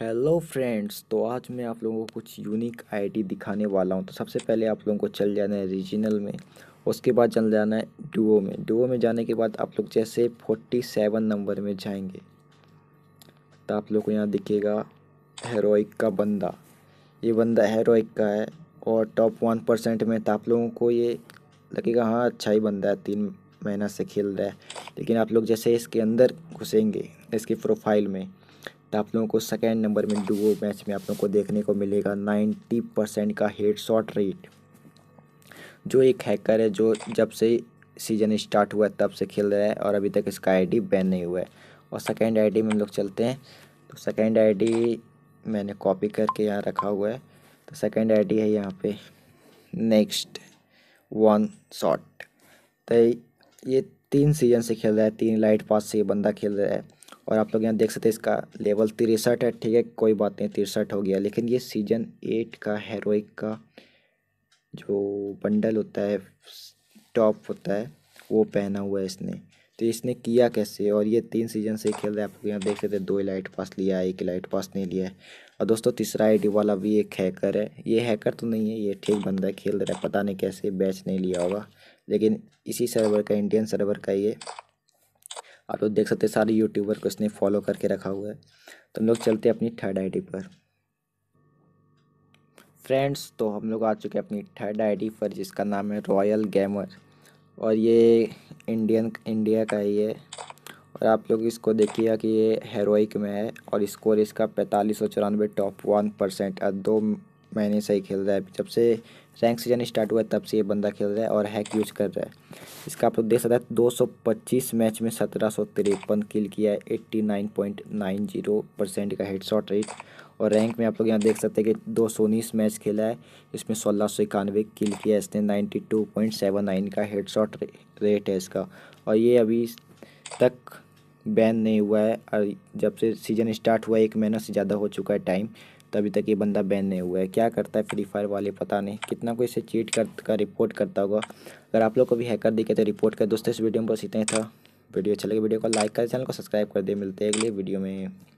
hello friends तो आज मैं आप लोगों को कुछ यूनिक आईडी दिखाने वाला हूं तो सबसे पहले आप लोगों को चल जाना है रीजनल में उसके बाद चल जाना है डुओ में डुओ में जाने के बाद आप लोग जैसे फोर्टी सेवन नंबर में जाएंगे तो आप लोग को यहाँ दिखेगा हेरोइक का बंदा ये बंदा हेरोइक का है और टॉप वन परसेंट में तो आप लोगों को ये लगेगा हाँ अच्छा ही बंदा है तीन महीना से खेल रहा है लेकिन आप लोग जैसे इसके अंदर घुसेंगे इसकी प्रोफाइल में तो आप लोगों को सेकेंड नंबर में डुओ मैच में आप लोगों को देखने को मिलेगा नाइन्टी परसेंट का हेड शॉट रेट जो एक हैकर है जो जब से सीजन स्टार्ट हुआ है तब से खेल रहा है और अभी तक इसका आईडी बैन नहीं हुआ है और सेकेंड आईडी में हम लोग चलते हैं तो सेकेंड आईडी मैंने कॉपी करके यहाँ रखा हुआ है तो सेकेंड डी है यहाँ पे नेक्स्ट वन शॉट तो ये तीन सीजन से खेल रहा है तीन लाइट पास से ये बंदा खेल रहा है और आप लोग यहाँ देख सकते हैं इसका लेवल तिरसठ है ठीक है कोई बात नहीं तिरसठ हो गया लेकिन ये सीजन एट का हेरोइक का जो बंडल होता है टॉप होता है वो पहना हुआ है इसने तो इसने किया कैसे और ये तीन सीजन से खेल रहे हैं आप लोग यहाँ देख सकते हैं दो लाइट पास लिया है एक लाइट पास नहीं लिया है और दोस्तों तीसरा आई वाला भी एक हैकर है ये हैकर तो नहीं है ये ठीक बंदा है खेल रहा है पता नहीं कैसे बैच नहीं लिया होगा लेकिन इसी सर्वर का इंडियन सर्वर का ये आप लोग देख सकते हैं सारे यूट्यूबर को इसने फॉलो करके रखा हुआ है तो हम लोग चलते हैं अपनी थर्ड आईडी पर फ्रेंड्स तो हम लोग आ चुके हैं अपनी थर्ड आईडी पर जिसका नाम है रॉयल गेमर और ये इंडियन इंडिया का ही है और आप लोग इसको देखिएगा कि ये हेरोइक में है और स्कोर इसका पैंतालीस सौ चौरानवे टॉप वन परसेंट दो महीने से ही खेल रहा है जब से रैंक सीजन स्टार्ट हुआ है तब से ये बंदा खेल रहा है और हैक यूज कर रहा है इसका आप लोग देख सकते हैं 225 मैच में सत्रह सौ तिरपन किल किया है eighty nine point nine zero percent का शॉट रेट और रैंक में आप लोग यहाँ देख सकते हैं कि दो सौ उन्नीस मैच खेला है इसमें सोलह सौ इक्यानवे किल किया है इसने ninety two point seven nine का शॉट रेट है इसका और ये अभी तक बैन नहीं हुआ है और जब से सीज़न स्टार्ट हुआ है एक महीना से ज़्यादा हो चुका है टाइम तभी तक ये बंदा बैन नहीं हुआ है क्या करता है फ्री फायर वाले पता नहीं कितना कोई इसे चीट कर का रिपोर्ट करता होगा अगर आप लोग को भी हैकर दिखे तो रिपोर्ट कर दोस्तों इस वीडियो में बस इतना ही था वीडियो अच्छा लगे वीडियो को लाइक करें चैनल को सब्सक्राइब कर दे मिलते हैं अगले वीडियो में